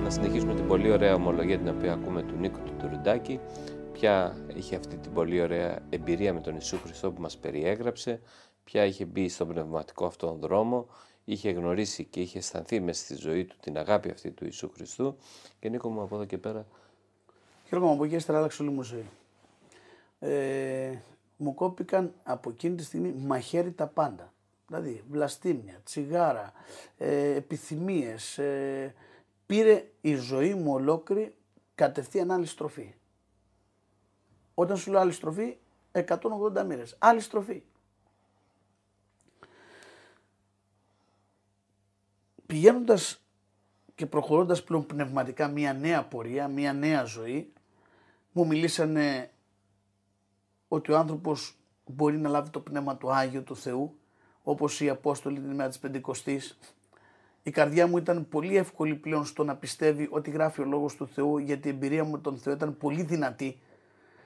να συνεχίσουμε την πολύ ωραία ομολογία την οποία ακούμε του Νίκου του Τουρντάκη, ποια είχε αυτή την πολύ ωραία εμπειρία με τον Ιησού Χριστό που μας περιέγραψε, ποια είχε μπει στον πνευματικό αυτόν δρόμο, είχε γνωρίσει και είχε αισθανθεί μέσα στη ζωή του την αγάπη αυτή του Ιησού Χριστού και Νίκο μου από εδώ και πέρα. Χαίρομαι από εκεί άλλαξε όλη μου ζωή. Ε, μου κόπηκαν από εκείνη τη στιγμή μαχαίρι τα πάντα. Δηλαδή βλαστήμια, τσιγάρα, ε, επιθυμίες, ε, πήρε η ζωή μου ολόκληρη κατευθείαν άλλη στροφή. Όταν σου λέω άλλη στροφή, 180 μοίρες. Άλλη στροφή. Πηγαίνοντας και προχωρώντας πλέον πνευματικά μια νέα πορεία, μια νέα ζωή, μου μιλήσανε ότι ο άνθρωπος μπορεί να λάβει το πνεύμα του Άγιου του Θεού, όπως οι Απόστολοι την ημέρα της Πεντηκοστής, η καρδιά μου ήταν πολύ εύκολη πλέον στο να πιστεύει ότι γράφει ο λόγος του Θεού γιατί η εμπειρία μου τον Θεό ήταν πολύ δυνατή.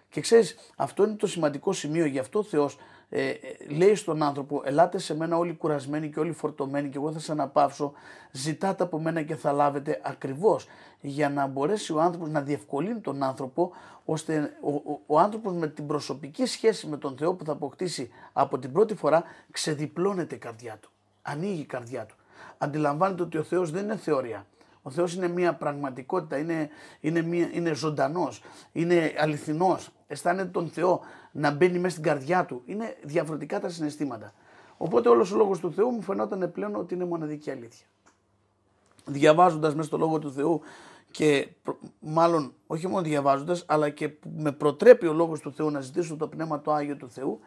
Και ξέρεις, αυτό είναι το σημαντικό σημείο γι' αυτό ο Θεός. Ε, ε, λέει στον άνθρωπο ελάτε σε μένα όλοι κουρασμένοι και όλοι φορτωμένοι και εγώ θα σα αναπαύσω ζητάτε από μένα και θα λάβετε ακριβώς. για να μπορέσει ο άνθρωπος να διευκολύνει τον άνθρωπο ώστε ο, ο, άνθρωπος με την προσωπική σχέση με τον Θεό που θα αποκτήσει από την πρώτη φορά ξεδιπλώνεται η καρδιά του, ανοίγει η καρδιά του αντιλαμβάνεται ότι ο Θεός δεν είναι θεωρία. Ο Θεός είναι μια πραγματικότητα, είναι, είναι, μια, είναι ζωντανός, είναι αληθινός. Αισθάνεται τον Θεό να μπαίνει μέσα στην καρδιά του. Είναι διαφορετικά τα συναισθήματα. Οπότε όλος ο λόγος του Θεού μου φαινόταν πλέον ότι είναι μοναδική αλήθεια. Διαβάζοντας μέσα στο λόγο του Θεού και μάλλον όχι μόνο διαβάζοντας αλλά και με προτρέπει ο λόγος του Θεού να ζητήσω το Πνεύμα το Άγιο του Θεού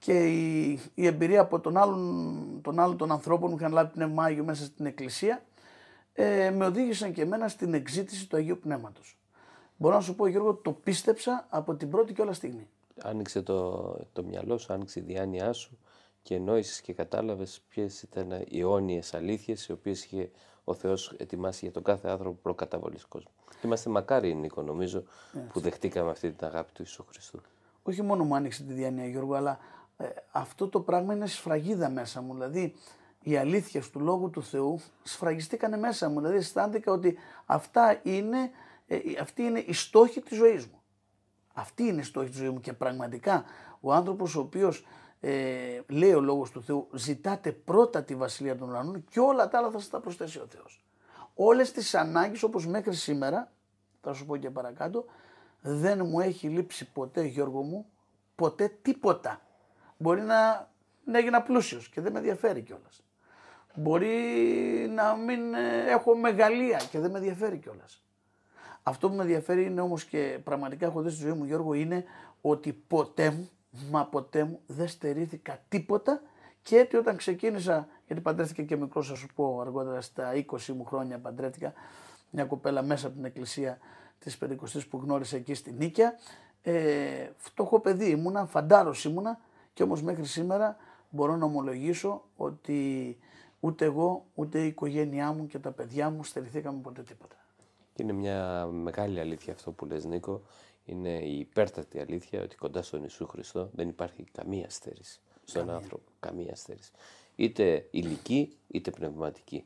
και η, η εμπειρία από τον άλλον, τον άλλον των ανθρώπων που είχαν λάβει πνεύμα Άγιο μέσα στην εκκλησία ε, με οδήγησαν και εμένα στην εξήτηση του Αγίου Πνεύματος. Μπορώ να σου πω Γιώργο, το πίστεψα από την πρώτη και όλα στιγμή. Άνοιξε το, το μυαλό σου, άνοιξε η διάνοιά σου και νόησε και κατάλαβες ποιες ήταν οι αιώνιες αλήθειες οι οποίες είχε ο Θεός ετοιμάσει για τον κάθε άνθρωπο προκαταβολής κόσμου. Είμαστε μακάρι Νίκο, νομίζω, ε, που δεχτήκαμε αυτή την αγάπη του Ιησού Χριστού. Όχι μόνο μου άνοιξε τη διάνοια, Γιώργο, αλλά ε, αυτό το πράγμα είναι σφραγίδα μέσα μου. Δηλαδή η αλήθεια του Λόγου του Θεού σφραγιστήκανε μέσα μου. Δηλαδή αισθάνθηκα ότι αυτά είναι, ε, ε, αυτή είναι η στόχη της ζωής μου. Αυτή είναι η στόχη της ζωής μου και πραγματικά ο άνθρωπος ο οποίος ε, λέει ο λόγος του Θεού ζητάτε πρώτα τη Βασιλεία των Ουρανών και όλα τα άλλα θα σας τα προσθέσει ο Θεός. Όλες τις ανάγκες όπως μέχρι σήμερα, θα σου πω και παρακάτω, δεν μου έχει λείψει ποτέ Γιώργο μου, ποτέ τίποτα. Μπορεί να, να έγινα πλούσιος και δεν με ενδιαφέρει κιόλας. Μπορεί να μην ε, έχω μεγαλεία και δεν με ενδιαφέρει κιόλας. Αυτό που με ενδιαφέρει είναι όμως και πραγματικά έχω δει στη ζωή μου, Γιώργο, είναι ότι ποτέ μου, μα ποτέ μου δεν στερήθηκα τίποτα και έτσι όταν ξεκίνησα, γιατί παντρεύτηκα και μικρός, θα σου πω αργότερα στα 20 μου χρόνια παντρεύτηκα μια κοπέλα μέσα από την εκκλησία της Πεντηκοστής που γνώρισε εκεί στη Νίκαια. Ε, φτωχό παιδί ήμουνα, φαντάρος ήμουνα και όμως μέχρι σήμερα μπορώ να ομολογήσω ότι ούτε εγώ, ούτε η οικογένειά μου και τα παιδιά μου στερηθήκαμε ποτέ τίποτα. Και είναι μια μεγάλη αλήθεια αυτό που λες Νίκο, είναι η υπέρτατη αλήθεια ότι κοντά στον Ιησού Χριστό δεν υπάρχει καμία στέρηση στον άνθρωπο, καμία στέρηση. Είτε υλική είτε πνευματική.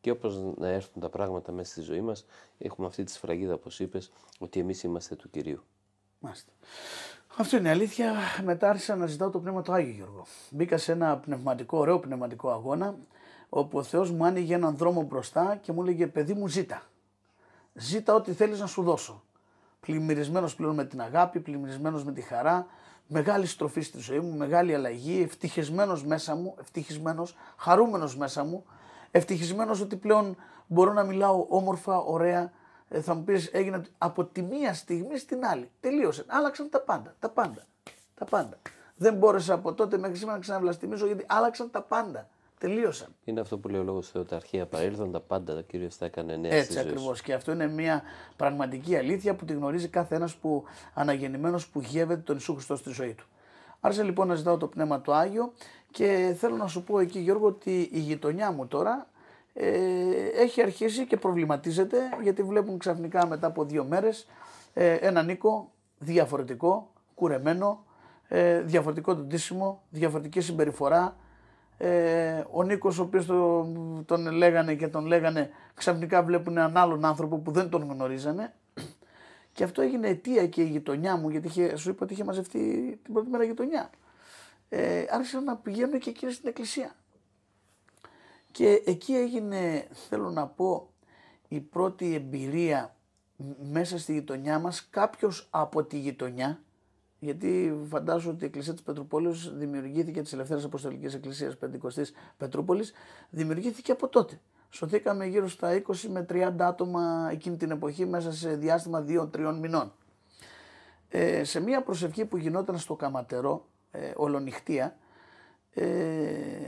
Και όπως να έρθουν τα πράγματα μέσα στη ζωή μας, έχουμε αυτή τη σφραγίδα, όπως είπες, ότι εμείς είμαστε του κυρίου. Μάλιστα. Αυτό είναι η αλήθεια. Μετά άρχισα να ζητάω το πνεύμα του Άγιο Γιώργο. Μπήκα σε ένα πνευματικό, ωραίο πνευματικό αγώνα, όπου ο Θεός μου άνοιγε έναν δρόμο μπροστά και μου έλεγε: Παιδί μου, ζήτα. Ζήτα ό,τι θέλεις να σου δώσω. Πλημμυρισμένος πλέον με την αγάπη, πλημμυρισμένος με τη χαρά, μεγάλη στροφή στη ζωή μου, μεγάλη αλλαγή, ευτυχισμένος μέσα μου, ευτυχισμένος, χαρούμενος μέσα μου, ευτυχισμένος ότι πλέον μπορώ να μιλάω όμορφα, ωραία, ε, θα μου πεις, έγινε από τη μία στιγμή στην άλλη. Τελείωσε. Άλλαξαν τα πάντα. Τα πάντα. Τα πάντα. Δεν μπόρεσα από τότε μέχρι σήμερα να ξαναβλαστημίζω γιατί άλλαξαν τα πάντα. Τελείωσαν. Είναι αυτό που λέει ο λόγος Θεοταρχία. Παρέλθαν τα πάντα. Τα κυρίω τα έκανε νέα Έτσι ακριβώ. Και αυτό είναι μια πραγματική ειναι αυτο που λεει ο λογο αρχαία παρελθαν τα παντα τα κυριω τα εκανε νεα ετσι ακριβω και αυτο ειναι μια πραγματικη αληθεια που τη γνωρίζει κάθε ένας που αναγεννημένος που γεύεται τον Ισού Χριστό στη ζωή του. Άρχισα λοιπόν να ζητάω το πνεύμα του Άγιο και θέλω να σου πω εκεί Γιώργο ότι η γειτονιά μου τώρα ε, έχει αρχίσει και προβληματίζεται γιατί βλέπουν ξαφνικά μετά από δύο μέρες ε, έναν Νίκο διαφορετικό, κουρεμένο, ε, διαφορετικό τοντίσιμο, διαφορετική συμπεριφορά. Ε, ο Νίκος ο οποίος τον λέγανε και τον λέγανε ξαφνικά βλέπουν έναν άλλον άνθρωπο που δεν τον γνωρίζανε και αυτό έγινε αιτία και η γειτονιά μου γιατί είχε, σου είπα ότι είχε μαζευτεί την πρώτη μέρα γειτονιά. Ε, να πηγαίνουν και εκείνοι στην εκκλησία. Και εκεί έγινε, θέλω να πω, η πρώτη εμπειρία μέσα στη γειτονιά μας, κάποιος από τη γειτονιά, γιατί φαντάζομαι ότι η Εκκλησία της Πετροπόλης δημιουργήθηκε της Ελευθέρας Αποστολικής Εκκλησίας Πεντηκοστής Πετρούπολης, δημιουργήθηκε από τότε. Σωθήκαμε γύρω στα 20 με 30 άτομα εκείνη την εποχή μέσα σε διάστημα 2-3 μηνών. Ε, σε μια προσευχή που γινόταν στο Καματερό, ε, ε,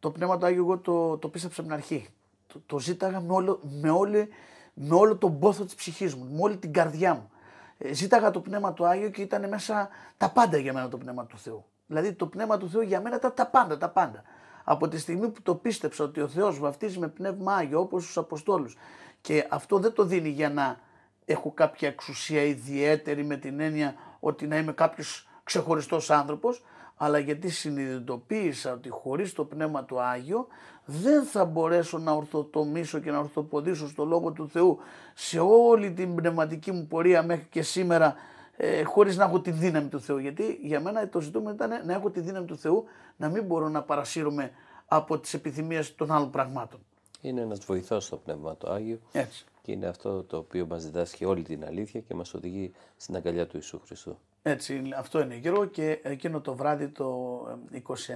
το πνεύμα του Άγιου εγώ το, το πίστεψα από την αρχή. Το, το ζήταγα με όλο, με, όλη, με όλο τον πόθο της ψυχής μου, με όλη την καρδιά μου. Ε, ζήταγα το πνεύμα του Άγιο και ήταν μέσα τα πάντα για μένα το πνεύμα του Θεού. Δηλαδή το πνεύμα του Θεού για μένα ήταν τα πάντα, τα πάντα. Από τη στιγμή που το πίστεψα ότι ο Θεός βαφτίζει με πνεύμα Άγιο όπως τους Αποστόλους και αυτό δεν το δίνει για να έχω κάποια εξουσία ιδιαίτερη με την έννοια ότι να είμαι κάποιος ξεχωριστός άνθρωπος, αλλά γιατί συνειδητοποίησα ότι χωρίς το Πνεύμα του Άγιο δεν θα μπορέσω να ορθοτομήσω και να ορθοποδήσω στο Λόγο του Θεού σε όλη την πνευματική μου πορεία μέχρι και σήμερα ε, χωρίς να έχω τη δύναμη του Θεού. Γιατί για μένα το ζητούμενο ήταν να έχω τη δύναμη του Θεού να μην μπορώ να παρασύρουμε από τις επιθυμίες των άλλων πραγμάτων. Είναι ένας βοηθός στο Πνεύμα του Άγιο. Έτσι. Και είναι αυτό το οποίο μας διδάσκει όλη την αλήθεια και μας οδηγεί στην αγκαλιά του Ιησού Χριστού. Έτσι, αυτό είναι γύρω και εκείνο το βράδυ το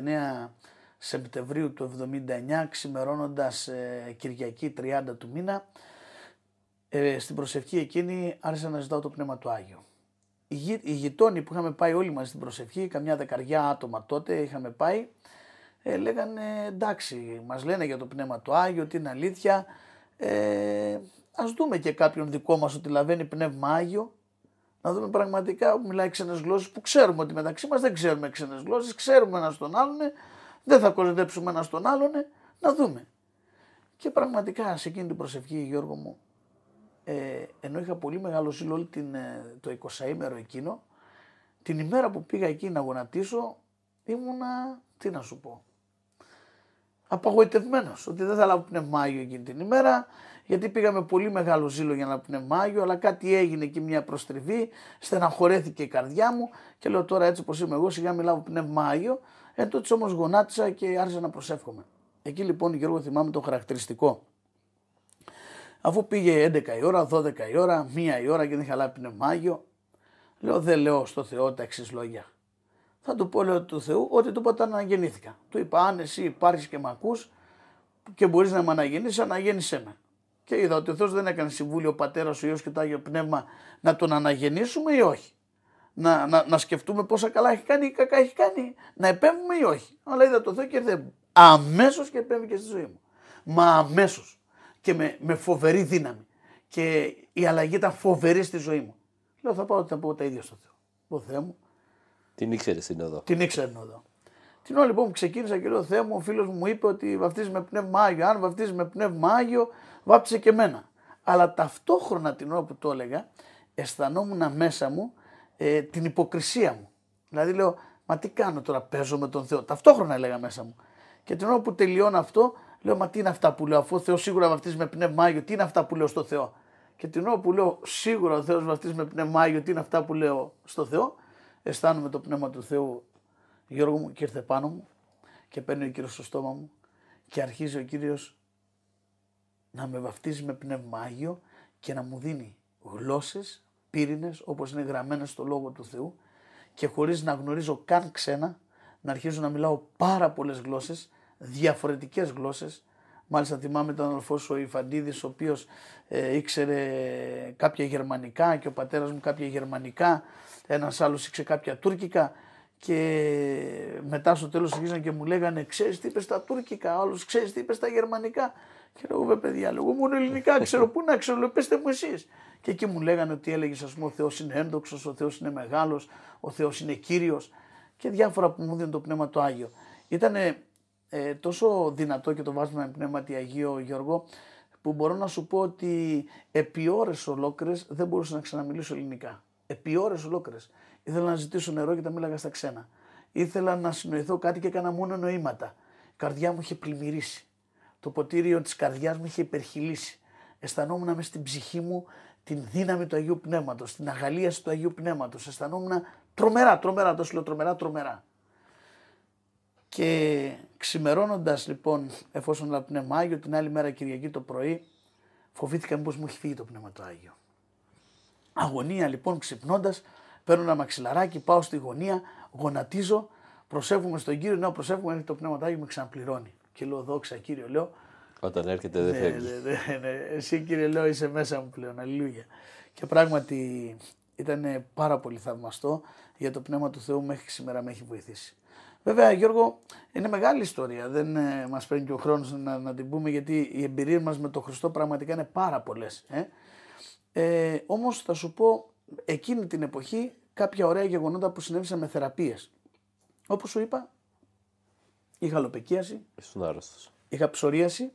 29 ε, Σεπτεμβρίου του 79 ξημερώνοντας ε, Κυριακή 30 του μήνα ε, στην προσευχή εκείνη άρχισα να ζητάω το Πνεύμα του Άγιο. Οι, γει, γειτόνοι που είχαμε πάει όλοι μαζί στην προσευχή, καμιά δεκαριά άτομα τότε είχαμε πάει, ε, λέγανε εντάξει μας λένε για το Πνεύμα του Άγιο, ότι είναι αλήθεια, ε, ας δούμε και κάποιον δικό μας ότι λαβαίνει Πνεύμα Άγιο να δούμε πραγματικά που μιλάει ξένες γλώσσες που ξέρουμε ότι μεταξύ μας δεν ξέρουμε ξένες γλώσσες, ξέρουμε ένα τον άλλον, δεν θα κοροϊδέψουμε ένα τον άλλον, να δούμε. Και πραγματικά σε εκείνη την προσευχή, Γιώργο μου, ε, ενώ είχα πολύ μεγάλο ζήλο όλη την, ε, το 20ήμερο εκείνο, την ημέρα που πήγα εκεί να γονατίσω, ήμουνα, τι να σου πω, απαγοητευμένος, ότι δεν θα λάβω πνευμάγιο εκείνη την ημέρα, γιατί πήγαμε πολύ μεγάλο ζήλο για να πούνε Μάγιο, αλλά κάτι έγινε εκεί μια προστριβή, στεναχωρέθηκε η καρδιά μου και λέω τώρα έτσι όπως είμαι εγώ σιγά μιλάω πνευμάγιο, Άγιο, ε, τότε όμως γονάτισα και άρχισα να προσεύχομαι. Εκεί λοιπόν Γιώργο θυμάμαι το χαρακτηριστικό. Αφού πήγε 11 η ώρα, 12 η ώρα, 1 η ώρα και δεν είχα λάβει πνευμάγιο, λέω δεν λέω στο Θεό τα εξής λόγια. Θα του πω λέω του Θεού ότι του πατά να αναγεννήθηκα. Του είπα αν εσύ υπάρχεις και με και μπορείς να με αναγεννήσεις, αναγέννησέ με και είδα ότι ο Θεός δεν έκανε συμβούλιο ο Πατέρας, ο Υιός και το Άγιο Πνεύμα να τον αναγεννήσουμε ή όχι. Να, να, να σκεφτούμε πόσα καλά έχει κάνει ή κακά έχει κάνει, να επέμβουμε ή όχι. Αλλά είδα το Θεό και ήρθε αμέσως και επέμβηκε στη ζωή μου. Μα αμέσως και με, με φοβερή δύναμη. Και η αλλαγή ήταν φοβερή στη ζωή μου. Λέω θα πάω, ότι θα πω τα ίδια στο Θεό. Ο Θεέ μου. Την ήξερε την οδό. Την ήξερε την οδό. Την ώρα λοιπόν που ξεκίνησα και λέω Θεέ ο φίλος μου είπε ότι βαφτίζει με πνεύμα Άγιο. Αν βαφτίζει με πνεύμα Άγιο, βάπτισε και εμένα. Αλλά ταυτόχρονα την ώρα που το έλεγα αισθανόμουν μέσα μου ε, την υποκρισία μου. Δηλαδή λέω μα τι κάνω τώρα παίζω με τον Θεό. Ταυτόχρονα έλεγα μέσα μου. Και την ώρα που τελειώνω αυτό λέω μα τι είναι αυτά που λέω αφού ο Θεός σίγουρα βαφτίζει με πνεύμα Άγιο τι είναι αυτά που λέω στο Θεό. Και την ώρα που λέω σίγουρα ο Θεός βαφτίζει με πνεύμα Άγιο τι είναι αυτά που λέω στο Θεό αισθάνομαι το πνεύμα του Θεού Γιώργο μου και ήρθε πάνω μου και παίρνει ο κύριος στο στόμα μου και αρχίζει ο κύριος να με βαφτίζει με πνεύμα και να μου δίνει γλώσσες, πύρινες όπως είναι γραμμένες στο Λόγο του Θεού και χωρίς να γνωρίζω καν ξένα να αρχίζω να μιλάω πάρα πολλές γλώσσες, διαφορετικές γλώσσες. Μάλιστα θυμάμαι τον αδελφός ο Ιφαντίδης ο οποίος ε, ήξερε κάποια γερμανικά και ο πατέρας μου κάποια γερμανικά, ένας άλλος ήξερε κάποια τουρκικά και μετά στο τέλος αρχίζαν και μου λέγανε ξέρεις τι είπες στα τουρκικά, άλλο ξέρεις τι είπες στα γερμανικά. Και λέω βέβαια παιδιά, λέω μόνο ελληνικά ξέρω πού να ξέρω, πέστε μου εσείς. Και εκεί μου λέγανε ότι έλεγες ας πούμε ο Θεός είναι ένδοξος, ο Θεός είναι μεγάλος, ο Θεός είναι κύριος και διάφορα που μου δίνουν το Πνεύμα το Άγιο. Ήταν ε, τόσο δυνατό και το βάζουμε με Πνεύμα τη Αγίο Γιώργο που μπορώ να σου πω ότι επί ώρες ολόκληρες δεν μπορούσα να ξαναμιλήσω ελληνικά. Επί ώρες ολόκληρες. Ήθελα να ζητήσω νερό και τα μίλαγα στα ξένα. Ήθελα να συνοηθώ κάτι και έκανα μόνο νοήματα. Η καρδιά μου είχε πλημμυρίσει. Το ποτήριο της καρδιάς μου είχε υπερχυλήσει. Αισθανόμουν μες στην ψυχή μου την δύναμη του Αγίου Πνεύματος, την αγαλίαση του Αγίου Πνεύματος. Αισθανόμουν τρομερά, τρομερά, το λέω τρομερά, τρομερά. Και ξημερώνοντας λοιπόν, εφόσον λα πνεύμα την άλλη μέρα Κυριακή το πρωί, φοβήθηκα μήπως μου έχει φύγει το πνεύμα το Άγιο. Αγωνία λοιπόν ξυπνώντας, παίρνω ένα μαξιλαράκι, πάω στη γωνία, γονατίζω, προσεύγουμε στον κύριο, ενώ προσεύγουμε, έρχεται το πνεύματάκι με ξαναπληρώνει. Και λέω, δόξα κύριο, λέω. Όταν έρχεται δεν ναι, φεύγεις. Ναι, ναι, ναι, Εσύ κύριε, λέω, είσαι μέσα μου πλέον. Αλληλούια. Και πράγματι ήταν πάρα πολύ θαυμαστό για το πνεύμα του Θεού μέχρι σήμερα με έχει βοηθήσει. Βέβαια, Γιώργο, είναι μεγάλη ιστορία. Δεν ε, μας παίρνει και ο χρόνος να, να την πούμε, γιατί οι εμπειρίες μας με τον Χριστό πραγματικά είναι πάρα πολλές. Ε. Ε, Όμως θα σου πω εκείνη την εποχή κάποια ωραία γεγονότα που συνέβησαν με θεραπείες. Όπως σου είπα, είχα λοπεκίαση. Ήσουν Είχα ψωρίαση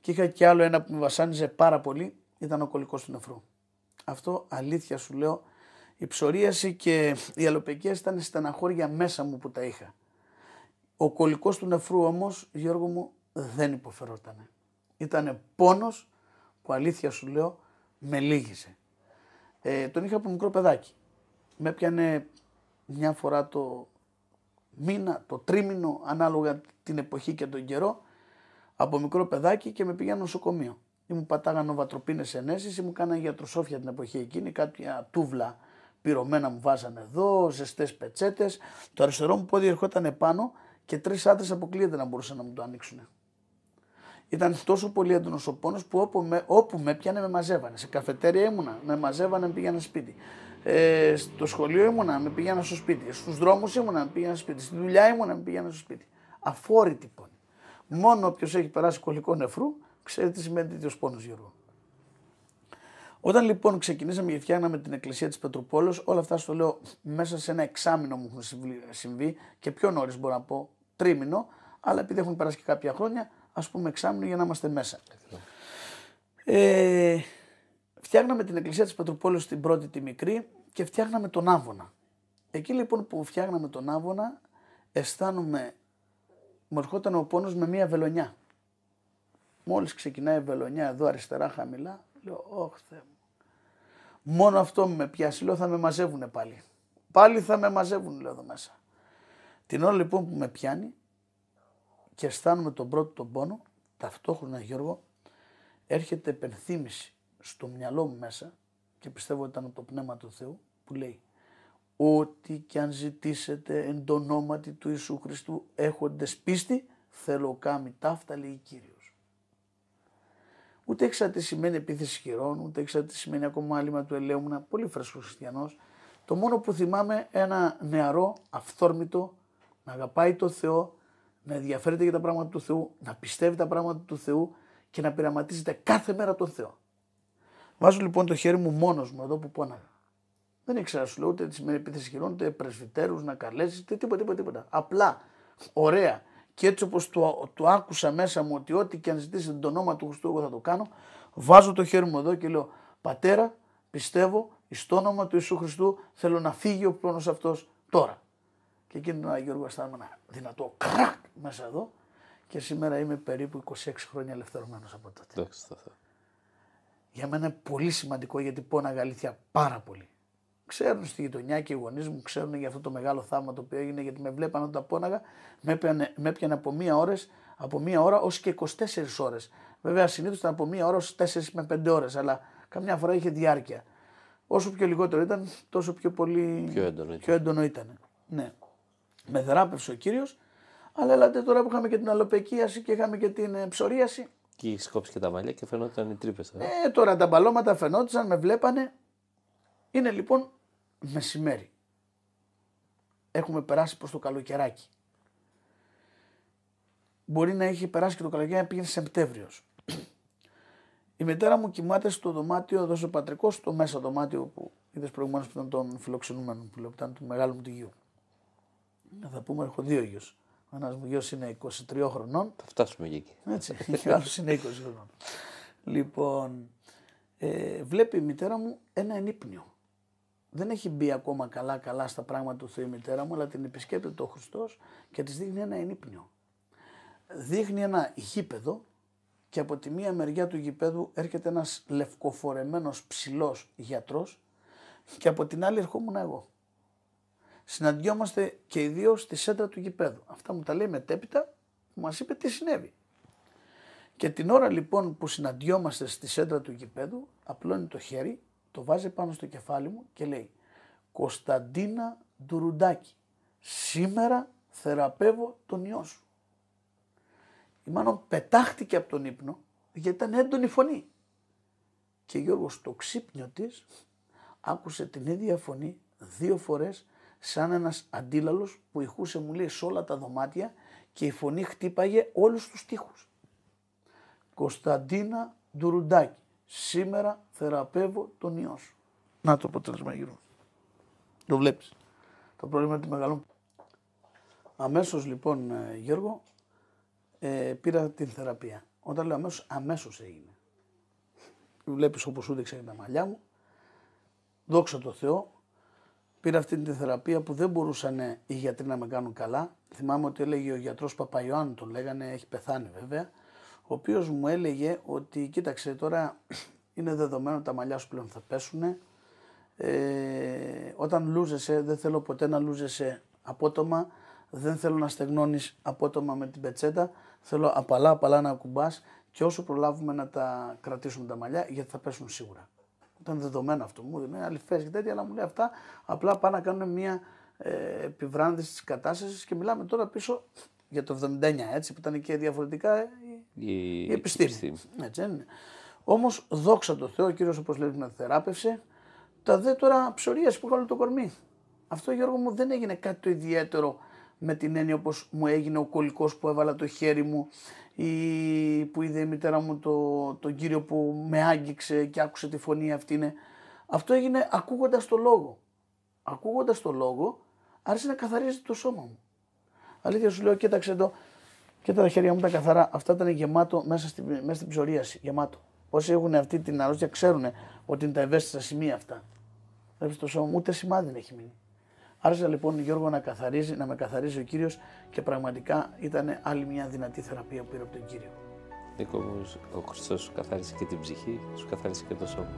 και είχα και άλλο ένα που με βασάνιζε πάρα πολύ. Ήταν ο κολλικό του νεφρού. Αυτό αλήθεια σου λέω. Η ψωρίαση και η αλοπεκία ήταν στεναχώρια μέσα μου που τα είχα. Ο κολλικός του νεφρού όμως, Γιώργο μου, δεν υποφερόταν. Ήταν πόνος που αλήθεια σου λέω με λύγησε. Ε, τον είχα από μικρό παιδάκι. Με έπιανε μια φορά το μήνα, το τρίμηνο, ανάλογα την εποχή και τον καιρό, από μικρό παιδάκι και με πήγαινε νοσοκομείο. Ή μου πατάγαν οβατροπίνε ενέσεις ή μου κάνανε γιατροσόφια την εποχή εκείνη, κάποια τούβλα πυρωμένα μου βάζανε εδώ, ζεστές πετσέτες. Το αριστερό μου πόδι ερχόταν επάνω και τρεις άντρες αποκλείεται να μπορούσαν να μου το ανοίξουν. Ήταν τόσο πολύ έντονος ο πόνος που όπου με, όπου με πιάνε με μαζεύανε. Σε καφετέρια ήμουνα, με μαζεύανε, με πήγαινα σπίτι. Ε, στο σχολείο ήμουνα, με πήγαινα στο σπίτι. Στους δρόμους ήμουνα, με πήγαινα στο σπίτι. Στη δουλειά ήμουνα, με πήγαινα στο σπίτι. Αφόρητη πόνη. Μόνο όποιος έχει περάσει κολλικό νεφρού ξέρει τι σημαίνει τέτοιος πόνος, γύρω. Όταν λοιπόν ξεκινήσαμε και φτιάχναμε την εκκλησία της Πετροπόλεω, όλα αυτά στο λέω μέσα σε ένα εξάμεινο μου έχουν συμβεί και πιο νωρίς μπορώ να πω τρίμηνο, αλλά επειδή έχουν περάσει και κάποια χρόνια, ας πούμε εξάμεινο για να είμαστε μέσα. Ε, φτιάχναμε την εκκλησία της Πετροπόλεως την πρώτη τη μικρή και φτιάχναμε τον Άβωνα. Εκεί λοιπόν που φτιάχναμε τον Άβωνα αισθάνομαι, μου ερχόταν ο πόνος με μία βελονιά. Μόλις ξεκινάει η βελονιά εδώ αριστερά χαμηλά, λέω όχ Μόνο αυτό με πιάσει, λέω θα με μαζεύουνε πάλι. Πάλι θα με μαζεύουν λέω εδώ μέσα. Την ώρα λοιπόν που με πιάνει και αισθάνομαι τον πρώτο τον πόνο, ταυτόχρονα Γιώργο, έρχεται επενθύμηση στο μυαλό μου μέσα και πιστεύω ήταν το Πνεύμα του Θεού που λέει «Ό,τι και αν ζητήσετε εν το του Ιησού Χριστού έχοντες πίστη, θέλω κάμι ταύτα» λέει Κύριος. Ούτε έξα τι σημαίνει επίθεση χειρών, ούτε έξα τι σημαίνει ακόμα άλυμα του ελαίου, πολύ φρέσκος χριστιανός. Το μόνο που θυμάμαι ένα νεαρό, αυθόρμητο, να αγαπάει το Θεό, να ενδιαφέρεται για τα πράγματα του Θεού, να πιστεύει τα πράγματα του Θεού και να πειραματίζεται κάθε μέρα τον Θεό. Βάζω λοιπόν το χέρι μου μόνος μου εδώ που πόναγα. Δεν ήξερα σου λέω ούτε τις σημαίνει επίθεση χειρών, ούτε πρεσβυτέρους να καλέσεις, ούτε τίποτα, τίποτα, τίποτα. Απλά, ωραία. Και έτσι όπως το, το άκουσα μέσα μου ότι ό,τι και αν ζητήσει τον όνομα του Χριστού, εγώ θα το κάνω, βάζω το χέρι μου εδώ και λέω Πατέρα, πιστεύω, εις το όνομα του Ιησού Χριστού θέλω να φύγει ο πόνο αυτός τώρα και εκείνη τον Γιώργο αισθάνομαι ένα δυνατό κρακ μέσα εδώ και σήμερα είμαι περίπου 26 χρόνια ελευθερωμένος από τότε. Για μένα είναι πολύ σημαντικό γιατί πόναγα αλήθεια πάρα πολύ. Ξέρουν στη γειτονιά και οι γονείς μου, ξέρουν για αυτό το μεγάλο θαύμα το οποίο έγινε, γιατί με βλέπαν όταν τα πόναγα, με έπιανε, από μία ώρα, από μία ώρα ως και 24 ωρε Βέβαια συνήθως ήταν από μία ώρα ώρα 4 με 5 ώρες αλλά καμιά φορά είχε διάρκεια. Όσο πιο λιγότερο ήταν, τόσο πιο πολύ πιο έντονο, πιο έντονο ήταν. Ναι με θεράπευσε ο κύριος. Αλλά έλατε τώρα που είχαμε και την αλοπεκίαση και είχαμε και την ε, ψωρίαση. Και σκόψει και τα μαλλιά και φαινόταν οι τρύπες. Ε, τώρα τα μπαλώματα φαινόταν, με βλέπανε. Είναι λοιπόν μεσημέρι. Έχουμε περάσει προς το καλοκαιράκι. Μπορεί να έχει περάσει και το καλοκαίρι να πήγαινε Σεπτέμβριος. Η μητέρα μου κοιμάται στο δωμάτιο εδώ στο πατρικό, στο μέσα δωμάτιο που είδες προηγουμένως που ήταν των φιλοξενούμενων, που ήταν του μεγάλου μου του θα πούμε έχω δύο γιους. Ένα ένας μου γιος είναι 23 χρονών. Θα φτάσουμε και εκεί. Έτσι, ο άλλος είναι 20 χρονών. Λοιπόν, ε, βλέπει η μητέρα μου ένα ενύπνιο. Δεν έχει μπει ακόμα καλά καλά στα πράγματα του Θεού η μητέρα μου, αλλά την επισκέπτεται ο Χριστός και της δείχνει ένα ενύπνιο. Δείχνει ένα γήπεδο και από τη μία μεριά του γηπέδου έρχεται ένας λευκοφορεμένος ψηλός γιατρός. και από την άλλη ερχόμουν εγώ συναντιόμαστε και οι δύο στη σέντρα του γηπέδου. Αυτά μου τα λέει μετέπειτα που μας είπε τι συνέβη. Και την ώρα λοιπόν που συναντιόμαστε στη σέντρα του γηπέδου, απλώνει το χέρι, το βάζει πάνω στο κεφάλι μου και λέει «Κωνσταντίνα Ντουρουντάκη, σήμερα θεραπεύω τον ιό σου». Η μάνα πετάχτηκε από τον ύπνο γιατί ήταν έντονη φωνή. Και Γιώργος το ξύπνιο της άκουσε την ίδια φωνή δύο φορές σαν ένας αντίλαλος που ηχούσε μου λέει σε όλα τα δωμάτια και η φωνή χτύπαγε όλους τους τοίχους. Κωνσταντίνα Ντουρουντάκη, σήμερα θεραπεύω τον ιό σου. Να το αποτέλεσμα γύρω. Το βλέπεις. Το πρόβλημα είναι ότι μεγαλώνει. Αμέσως λοιπόν ε, Γιώργο ε, πήρα την θεραπεία. Όταν λέω αμέσως, αμέσως έγινε. Βλέπεις όπως ούτε ξέρει τα μαλλιά μου. Δόξα τω Θεώ, Πήρα αυτή τη θεραπεία που δεν μπορούσαν οι γιατροί να με κάνουν καλά. Θυμάμαι ότι έλεγε ο γιατρός Παπαϊωάννου, τον λέγανε, έχει πεθάνει βέβαια, ο οποίος μου έλεγε ότι κοίταξε τώρα είναι δεδομένο τα μαλλιά σου πλέον θα πέσουν. Ε, όταν λούζεσαι, δεν θέλω ποτέ να λούζεσαι απότομα, δεν θέλω να στεγνώνεις απότομα με την πετσέτα, θέλω απαλά απαλά να ακουμπάς και όσο προλάβουμε να τα κρατήσουμε τα μαλλιά γιατί θα πέσουν σίγουρα ήταν δεδομένο αυτό. Μου είναι αληθές και τέτοια, αλλά μου λέει αυτά απλά πάνε να κάνουν μια ε, επιβράδυνση της κατάστασης και μιλάμε τώρα πίσω για το 79, έτσι, που ήταν και διαφορετικά η, η, επιστήμη. είναι. Όμως, δόξα τω Θεώ, ο κύριος όπως λέει με θεράπευσε, τα δε τώρα που βγάλουν το κορμί. Αυτό Γιώργο μου δεν έγινε κάτι το ιδιαίτερο με την έννοια όπως μου έγινε ο κολικός που έβαλα το χέρι μου ή που είδε η μητέρα μου το, τον κύριο που με άγγιξε και άκουσε τη φωνή αυτή είναι. Αυτό έγινε ακούγοντας το λόγο. Ακούγοντας το λόγο άρχισε να καθαρίζει το σώμα μου. Αλήθεια σου λέω κοίταξε εδώ και τα χέρια μου τα καθαρά. Αυτά ήταν γεμάτο μέσα στην, μέσα στην ψωρίαση. Γεμάτο. Όσοι έχουν αυτή την αρρώστια ξέρουν ότι είναι τα ευαίσθητα σημεία αυτά. Βλέπεις το σώμα μου, ούτε σημάδι δεν έχει μείνει. Άρχισα λοιπόν Γιώργο να, καθαρίζει, να με καθαρίζει ο Κύριος και πραγματικά ήταν άλλη μια δυνατή θεραπεία που πήρε από τον Κύριο. Νίκο μου, ο Χριστός σου καθάρισε και την ψυχή, σου καθάρισε και το σώμα.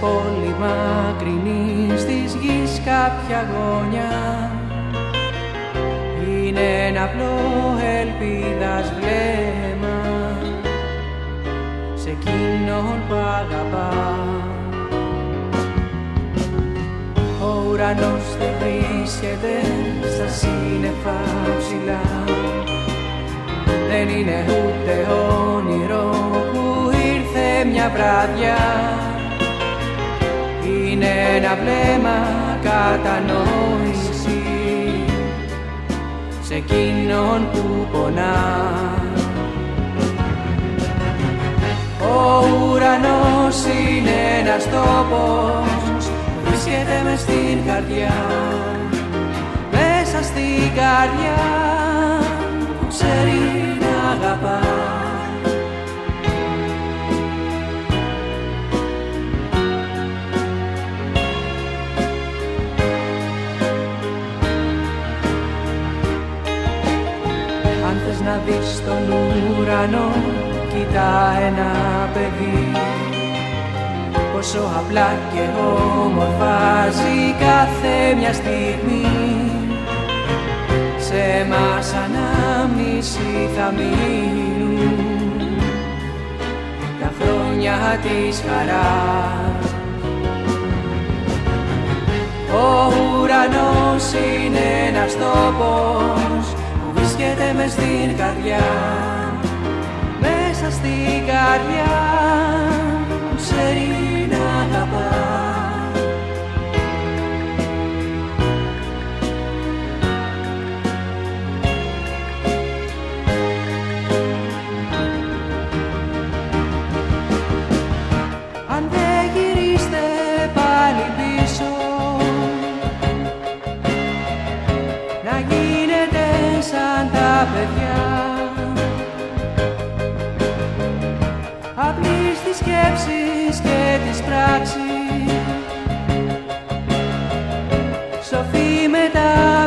πόλη μακρινή της γης κάποια γωνιά είναι ένα απλό ελπιδα βλέμμα σε εκείνον που αγαπάς. Ο ουρανός δεν βρίσκεται στα σύννεφα ψηλά δεν είναι ούτε όνειρο που ήρθε μια βραδιά είναι ένα βλέμμα κατανόηση σε εκείνον που πονά. Ο ουρανός είναι ένας τόπος, βρίσκεται μες στην καρδιά, μέσα στην καρδιά που ξέρει να αγαπά. δει στον ουρανό κοιτά ένα παιδί πόσο απλά και όμορφα ζει κάθε μια στιγμή σε μας ανάμνηση θα μείνουν τα χρόνια της χαράς Ο ουρανός είναι ένας τόπος βρίσκεται μες στην καρδιά μέσα στην καρδιά μου ξέρει να αγαπά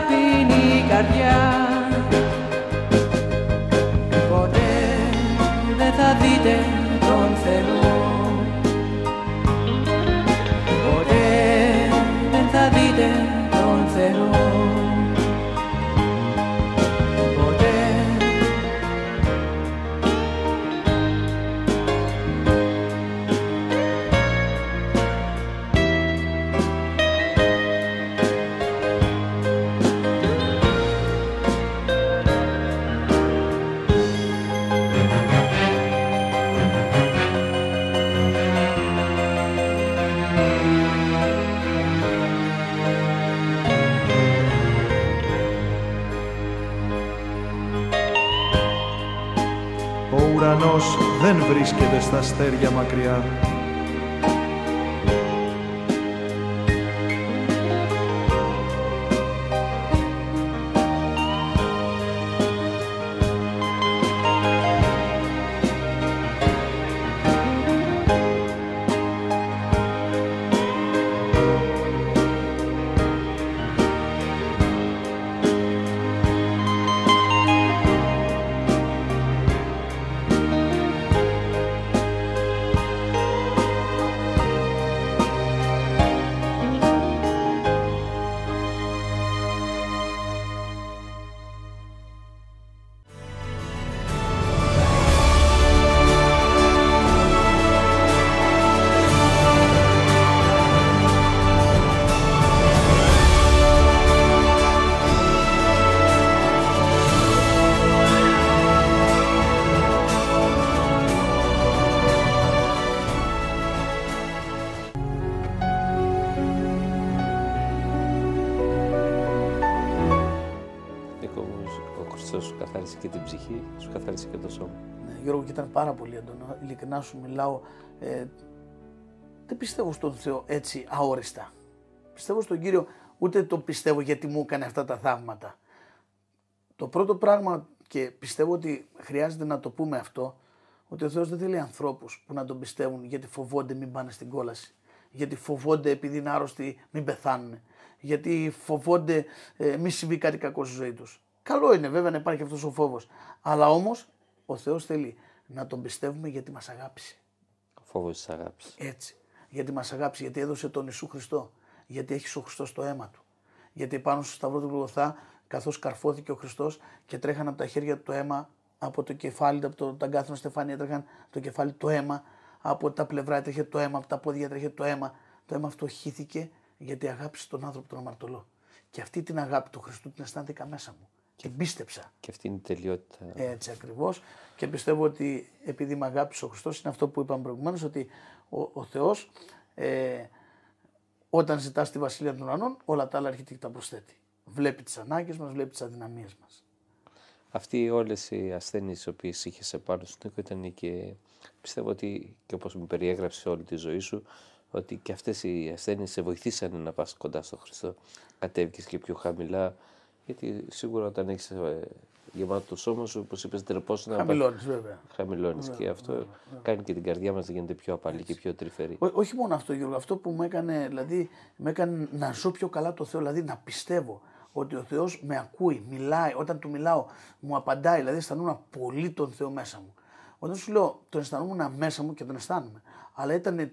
ταπεινή καρδιά βρίσκεται στα αστέρια μακριά πάρα πολύ έντονο, ειλικρινά σου μιλάω, ε, δεν πιστεύω στον Θεό έτσι αόριστα. Πιστεύω στον Κύριο, ούτε το πιστεύω γιατί μου έκανε αυτά τα θαύματα. Το πρώτο πράγμα και πιστεύω ότι χρειάζεται να το πούμε αυτό, ότι ο Θεός δεν θέλει ανθρώπους που να τον πιστεύουν γιατί φοβόνται μην πάνε στην κόλαση. Γιατί φοβόνται επειδή είναι άρρωστοι μην πεθάνουν. Γιατί φοβόνται ε, μην συμβεί κάτι κακό στη ζωή τους. Καλό είναι βέβαια να υπάρχει αυτός ο φόβος. Αλλά όμως ο Θεός θέλει να τον πιστεύουμε γιατί μας αγάπησε. Ο φόβος της αγάπης. Έτσι. Γιατί μας αγάπησε, γιατί έδωσε τον Ιησού Χριστό. Γιατί έχει ο Χριστός το αίμα του. Γιατί πάνω στο σταυρό του Γλωθά, καθώς καρφώθηκε ο Χριστός και τρέχαν από τα χέρια του το αίμα, από το κεφάλι, από το κάθε Στεφανία, τρέχαν το κεφάλι το αίμα, από τα πλευρά έτρεχε το αίμα, από τα πόδια έτρεχε το αίμα. Το αίμα αυτό χύθηκε γιατί αγάπησε τον άνθρωπο τον αμαρτωλό. Και αυτή την αγάπη του Χριστού την αισθάνθηκα μέσα μου και πίστεψα. Και αυτή είναι η τελειότητα. Έτσι ακριβώς. Και πιστεύω ότι επειδή με αγάπησε ο Χριστός, είναι αυτό που είπαμε προηγουμένως, ότι ο, ο Θεός ε, όταν ζητάς τη βασιλεία των ουρανών, όλα τα άλλα έρχεται και τα προσθέτει. Βλέπει τις ανάγκες μας, βλέπει τις αδυναμίες μας. Αυτή όλες οι ασθένειες τι οποίες είχε επάνω στον Νίκο, ήταν και πιστεύω ότι και όπως μου περιέγραψε όλη τη ζωή σου, ότι και αυτές οι ασθένειες σε βοηθήσαν να πας κοντά στον Χριστό. Κατέβηκες και πιο χαμηλά, γιατί σίγουρα όταν έχεις ε, γεμάτο το σώμα σου, όπως είπες, τρεπόσου να Χαμηλώνεις, βέβαια. Χαμηλώνεις. Και αυτό κάνει και την καρδιά μας να γίνεται πιο απαλή Έτσι. και πιο τρυφερή. όχι μόνο αυτό, Γιώργο. Αυτό που με έκανε, δηλαδή, με έκανε να ζω πιο καλά το Θεό, δηλαδή να πιστεύω ότι ο Θεός με ακούει, μιλάει. Όταν του μιλάω, μου απαντάει. Δηλαδή, αισθανόμουν πολύ τον Θεό μέσα μου. Όταν σου λέω, τον αισθανόμουν μέσα μου και τον αισθάνομαι. Αλλά ήταν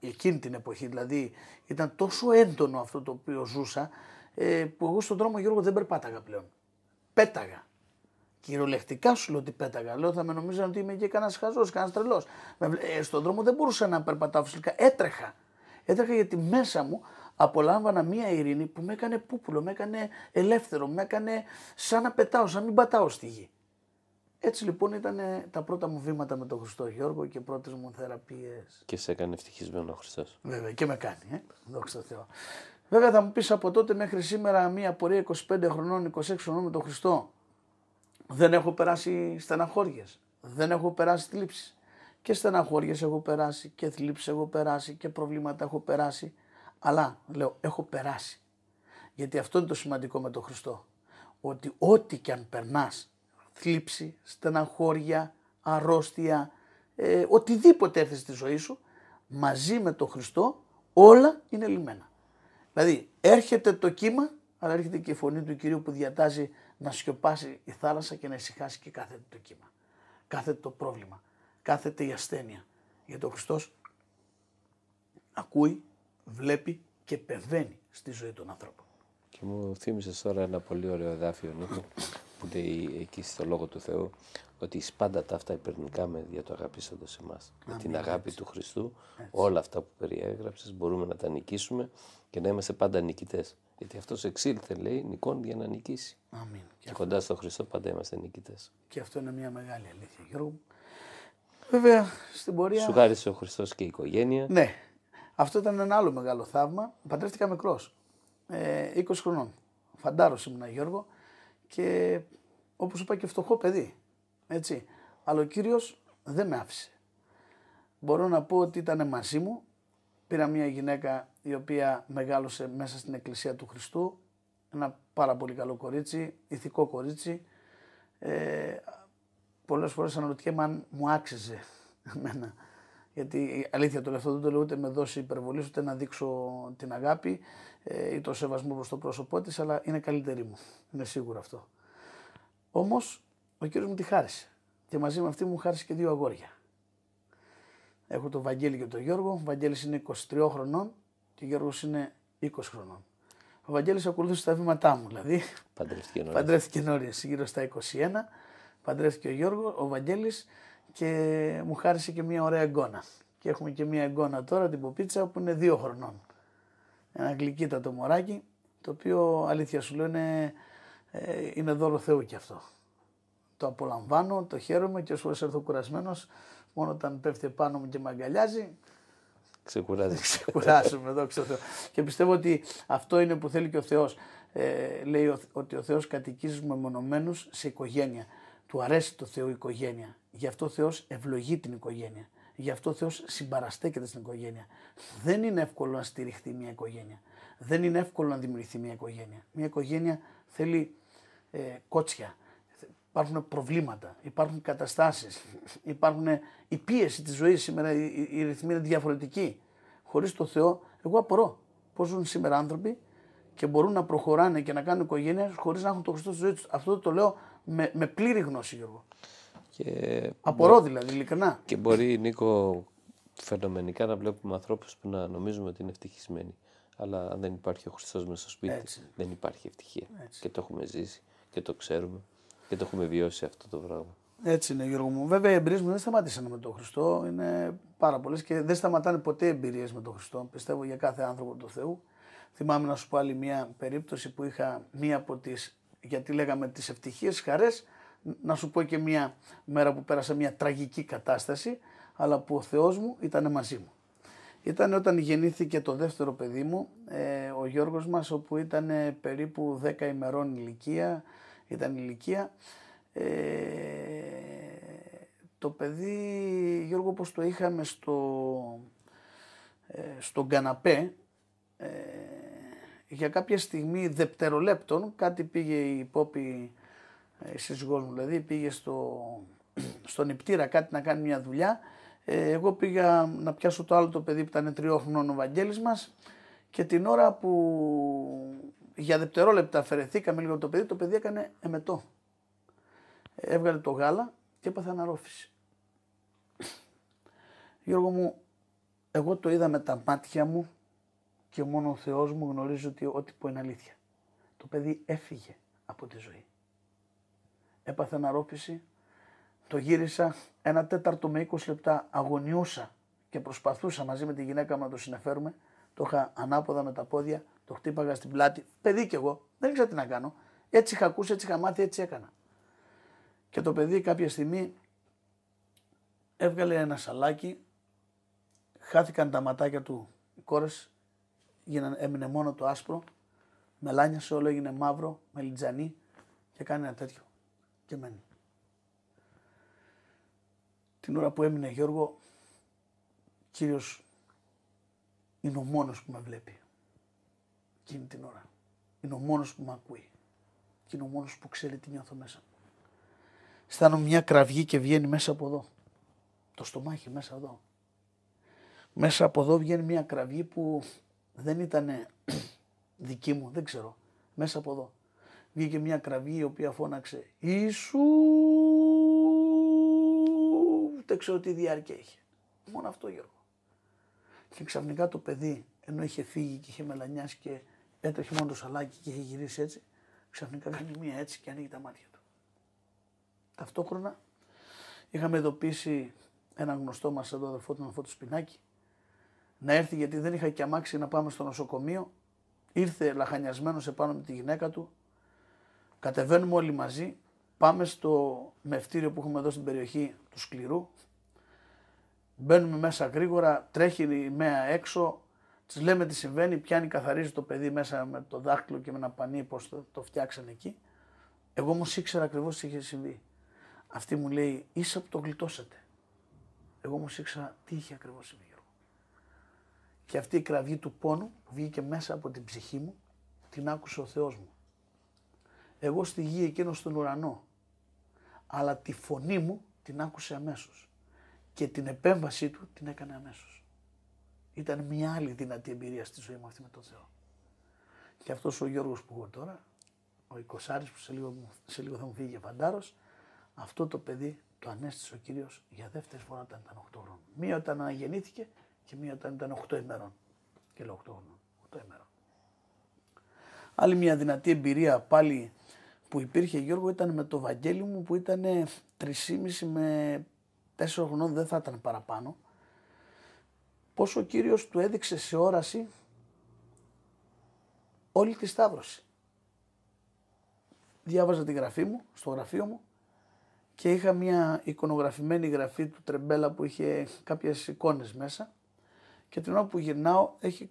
εκείνη την εποχή, δηλαδή, ήταν τόσο έντονο αυτό το οποίο ζούσα ε, που εγώ στον δρόμο Γιώργο δεν περπάταγα πλέον. Πέταγα. Κυριολεκτικά σου λέω ότι πέταγα. Λέω θα με νομίζανε ότι είμαι και κανένας χαζός, κανένας τρελός. Ε, στον δρόμο δεν μπορούσα να περπατάω φυσικά. Έτρεχα. Έτρεχα γιατί μέσα μου απολάμβανα μία ειρήνη που με έκανε πούπουλο, με έκανε ελεύθερο, με έκανε σαν να πετάω, σαν να μην πατάω στη γη. Έτσι λοιπόν ήταν ε, τα πρώτα μου βήματα με τον Χριστό Γιώργο και πρώτες μου θεραπείες. Και σε έκανε ευτυχισμένο ο Χριστός. Βέβαια και με κάνει, ε? δόξα Θεώ. Βέβαια θα μου πεις από τότε μέχρι σήμερα μια πορεία 25 χρονών, 26 χρονών με τον Χριστό. Δεν έχω περάσει στεναχώριες, δεν έχω περάσει θλίψεις. Και στεναχώριες έχω περάσει και θλίψεις έχω περάσει και προβλήματα έχω περάσει. Αλλά λέω έχω περάσει. Γιατί αυτό είναι το σημαντικό με τον Χριστό. Ότι ό,τι και αν περνάς, θλίψη, στεναχώρια, αρρώστια, ε, οτιδήποτε έρθει στη ζωή σου, μαζί με τον Χριστό όλα είναι λυμένα. Δηλαδή έρχεται το κύμα, αλλά έρχεται και η φωνή του Κυρίου που διατάζει να σιωπάσει η θάλασσα και να ησυχάσει και κάθεται το κύμα. Κάθεται το πρόβλημα. Κάθεται η ασθένεια. Γιατί ο Χριστός ακούει, βλέπει και πεβαίνει στη ζωή των ανθρώπων. Και μου θύμισες τώρα ένα πολύ ωραίο εδάφιο ναι, που λέει εκεί στο Λόγο του Θεού ότι πάντα τα αυτά υπερνικά για το αγαπήσατε σε εμάς. Με την αγάπη έτσι. του Χριστού, έτσι. όλα αυτά που περιέγραψες, μπορούμε να τα νικήσουμε και να είμαστε πάντα νικητές. Γιατί αυτός εξήλθε, λέει, νικών για να νικήσει. Αμήν. Και, και κοντά στον Χριστό πάντα είμαστε νικητές. Και αυτό είναι μια μεγάλη αλήθεια, Γιώργο. Βέβαια, στην πορεία. Σου χάρισε ο Χριστός και η οικογένεια. Ναι. Αυτό ήταν ένα άλλο μεγάλο θαύμα. Παντρεύτηκα μικρός. Ε, 20 χρονών. Φαντάρωση ήμουν, Γιώργο. Και όπως είπα και φτωχό παιδί. Έτσι. Αλλά ο κύριος δεν με άφησε. Μπορώ να πω ότι ήταν μαζί μου. Πήρα μια γυναίκα η οποία μεγάλωσε μέσα στην Εκκλησία του Χριστού. Ένα πάρα πολύ καλό κορίτσι, ηθικό κορίτσι. Ε, πολλές φορές αναρωτιέμαι αν μου άξιζε εμένα. Γιατί αλήθεια τώρα αυτό δεν το λέω ούτε με δώσει υπερβολή, ούτε να δείξω την αγάπη ε, ή το σεβασμό προς το πρόσωπό της, αλλά είναι καλύτερη μου. Είναι σίγουρο αυτό. Όμως ο κύριος μου τη χάρισε. Και μαζί με αυτή μου χάρισε και δύο αγόρια. Έχω τον Βαγγέλη και τον Γιώργο. Ο Βαγγέλης είναι 23 χρονών και ο Γιώργος είναι 20 χρονών. Ο Βαγγέλης ακολούθησε τα βήματά μου, δηλαδή. Παντρεύτηκε νωρίς. Παντρεύτηκε γύρω στα 21. Παντρεύτηκε ο Γιώργο, ο Βαγγέλης και μου χάρισε και μια ωραία εγγόνα. Και έχουμε και μια εγγόνα τώρα, την Ποπίτσα, που είναι 2 χρονών. Ένα το μωράκι, το οποίο αλήθεια σου λέω είναι, ε, είναι δώρο Θεού κι αυτό το απολαμβάνω, το χαίρομαι και όσο έρθω κουρασμένος, μόνο όταν πέφτει πάνω μου και με αγκαλιάζει. Ξεκουράζει. Ξεκουράζομαι, δόξα Θεό. Και πιστεύω ότι αυτό είναι που θέλει και ο Θεός. Ε, λέει ότι ο Θεός κατοικίζει στους μεμονωμένους σε οικογένεια. Του αρέσει το Θεό η οικογένεια. Γι' αυτό ο Θεός ευλογεί την οικογένεια. Γι' αυτό ο Θεός συμπαραστέκεται στην οικογένεια. Δεν είναι εύκολο να στηριχθεί μια οικογένεια. Δεν είναι εύκολο να δημιουργηθεί μια οικογένεια. Μια οικογένεια θέλει ε, κότσια υπάρχουν προβλήματα, υπάρχουν καταστάσεις, υπάρχουν η πίεση της ζωής σήμερα, η, ρυθμή είναι διαφορετική. Χωρίς το Θεό, εγώ απορώ πώς ζουν σήμερα άνθρωποι και μπορούν να προχωράνε και να κάνουν οικογένειε χωρίς να έχουν το Χριστό στη ζωή τους. Αυτό το λέω με, με πλήρη γνώση Γιώργο. Και... Απορώ δηλαδή, ειλικρινά. Και μπορεί Νίκο φαινομενικά να βλέπουμε ανθρώπους που να νομίζουμε ότι είναι ευτυχισμένοι. Αλλά αν δεν υπάρχει ο χριστός μέσα στο σπίτι, δεν υπάρχει ευτυχία. Και το έχουμε ζήσει και το ξέρουμε. Και το έχουμε βιώσει αυτό το πράγμα. Έτσι είναι, Γιώργο μου. Βέβαια, οι εμπειρίες μου δεν σταματήσαν με τον Χριστό. Είναι πάρα πολλές και δεν σταματάνε ποτέ εμπειρίες με τον Χριστό. Πιστεύω για κάθε άνθρωπο του Θεού. Θυμάμαι να σου πω άλλη μια περίπτωση που είχα μία από τις, γιατί λέγαμε τις ευτυχίες, χαρές. Να σου πω και μια μέρα που πέρασα μια τραγική κατάσταση, αλλά που ο Θεός μου ήταν μαζί μου. Ήταν όταν γεννήθηκε το δεύτερο παιδί μου, ε, ο Γιώργος μας, όπου ήταν περίπου 10 ημερών ηλικία, ήταν η ηλικία. Ε, το παιδί, Γιώργο, όπως το είχαμε στο, ε, στον καναπέ, ε, για κάποια στιγμή δευτερολέπτων κάτι πήγε η υπόπη, ε, η σύζυγός μου δηλαδή, πήγε στο, στον νηπτήρα κάτι να κάνει μια δουλειά. Ε, εγώ πήγα να πιάσω το άλλο το παιδί που ήταν τριόχρονο ο Βαγγέλης μας και την ώρα που για δευτερόλεπτα αφαιρεθήκαμε λίγο το παιδί, το παιδί έκανε εμετό. Έβγαλε το γάλα και έπαθε αναρρόφηση. Γιώργο μου, εγώ το είδα με τα μάτια μου και μόνο ο Θεός μου γνωρίζει ότι ό,τι που είναι αλήθεια. Το παιδί έφυγε από τη ζωή. Έπαθε αναρρόφηση, το γύρισα ένα τέταρτο με 20 λεπτά, αγωνιούσα και προσπαθούσα μαζί με τη γυναίκα μου να το συνεφέρουμε. Το είχα ανάποδα με τα πόδια, το χτύπαγα στην πλάτη. Παιδί κι εγώ, δεν ήξερα τι να κάνω. Έτσι είχα ακούσει, έτσι είχα μάθει, έτσι έκανα. Και το παιδί κάποια στιγμή έβγαλε ένα σαλάκι, χάθηκαν τα ματάκια του οι κόρες, έμεινε μόνο το άσπρο, μελάνιασε όλο, έγινε μαύρο, μελιτζανί και κάνει ένα τέτοιο και μένει. Την ώρα που έμεινε Γιώργο, κύριος είναι ο μόνος που με βλέπει εκείνη την ώρα. Είναι ο μόνος που με ακούει. Και είναι ο μόνος που ξέρει τι νιώθω μέσα μου. Αισθάνομαι μια κραυγή και βγαίνει μέσα από εδώ. Το στομάχι μέσα εδώ. Μέσα από εδώ βγαίνει μια κραυγή που δεν ήταν δική μου, δεν ξέρω. Μέσα από εδώ. Βγήκε μια κραυγή η οποία φώναξε «Ιησού» δεν ξέρω τι διάρκεια έχει. Μόνο αυτό Γιώργο. Και ξαφνικά το παιδί, ενώ είχε φύγει και είχε μελανιάσει και έτρεχε ε, μόνο το σαλάκι και είχε γυρίσει έτσι, ξαφνικά κάνει μία έτσι και ανοίγει τα μάτια του. Ταυτόχρονα είχαμε ειδοποιήσει έναν γνωστό μας εδώ αδερφό, τον αδερφό του Σπινάκη, να έρθει γιατί δεν είχα και αμάξι να πάμε στο νοσοκομείο. Ήρθε λαχανιασμένος επάνω με τη γυναίκα του. Κατεβαίνουμε όλοι μαζί. Πάμε στο μευτήριο που έχουμε εδώ στην περιοχή του Σκληρού. Μπαίνουμε μέσα γρήγορα, τρέχει η ΜΕΑ έξω, Τη λέμε τι συμβαίνει, πιάνει, καθαρίζει το παιδί μέσα με το δάχτυλο και με ένα πανί πώς το, το φτιάξανε εκεί. Εγώ όμως ήξερα ακριβώς τι είχε συμβεί. Αυτή μου λέει, ίσα που το γλιτώσατε. Εγώ όμως ήξερα τι είχε ακριβώς συμβεί. Και αυτή η κραυγή του πόνου που βγήκε μέσα από την ψυχή μου, την άκουσε ο Θεός μου. Εγώ στη γη εκείνος στον ουρανό, αλλά τη φωνή μου την άκουσε αμέσως. και την επέμβασή του την έκανε αμέσως. Ήταν μια άλλη δυνατή εμπειρία στη ζωή μου αυτή με τον Θεό. Και αυτός ο Γιώργος που έχω τώρα, ο Ικοσάρη που σε λίγο, σε λίγο θα μου φύγει φαντάρος, αυτό το παιδί το ανέστησε ο κύριος για δεύτερη φορά όταν ήταν 8 χρόνων. Μία όταν αναγεννήθηκε και μία όταν ήταν 8 ημερών. Και λέω 8 χρόνων. 8 ημερών. Άλλη μια δυνατή εμπειρία πάλι που υπήρχε Γιώργο ήταν με το Βαγγέλη μου που ήταν 3,5 με 4 χρονών, δεν θα ήταν παραπάνω πως ο Κύριος του έδειξε σε όραση όλη τη Σταύρωση. Διάβαζα τη γραφή μου, στο γραφείο μου και είχα μια εικονογραφημένη γραφή του Τρεμπέλα που είχε κάποιες εικόνες μέσα και την ώρα που γυρνάω έχει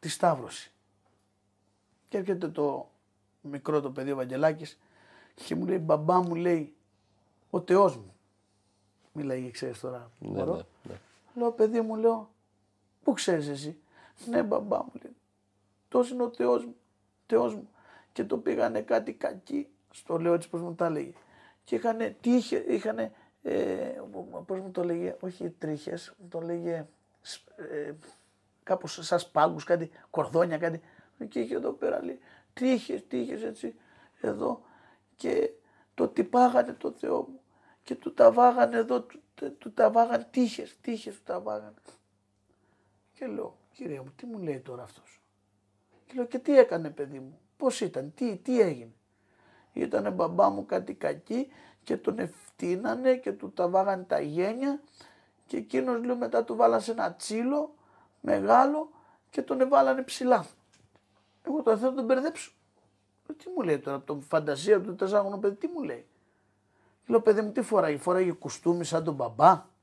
τη Σταύρωση. Και έρχεται το μικρό το παιδί ο Βαγγελάκης και μου λέει μπαμπά μου λέει ο Θεός μου. Μιλάει ξέρεις τώρα ναι, Ναι, ναι. Λέω παιδί μου λέω Πού ξέρεις εσύ. Ναι, μπαμπά μου λέει. Τόσο είναι ο Θεός μου. Θεός μου. Και το πήγανε κάτι κακή Στο λέω έτσι πώς μου τα λέγε. Και είχανε, τύχε, είχανε, ε, πώς μου το λέγε, όχι τρίχες, μου το λέγε ε, κάπως σαν σπάγκους, κάτι, κορδόνια, κάτι. Και είχε εδώ πέρα λέει, τρίχες, τρίχες έτσι, εδώ. Και το τυπάγανε το Θεό μου. Και του τα βάγανε εδώ, του, του, του τα βάγανε τύχες, τύχες του τα βάγανε. Και λέω, κυρία μου, τι μου λέει τώρα αυτός. Και λέω, και τι έκανε παιδί μου, πώς ήταν, τι, τι έγινε. Ήτανε μπαμπά μου κάτι κακή και τον ευθύνανε και του τα βάγανε τα γένια και εκείνος λέω μετά του βάλασε ένα τσίλο μεγάλο και τον εβάλανε ψηλά. Εγώ τώρα θέλω να τον μπερδέψω. Ε, τι μου λέει τώρα, από τον φαντασία του τεσσάγωνο παιδί, τι μου λέει. Λέω παιδί μου τι φοράει, φοράει κουστούμι σαν τον μπαμπά.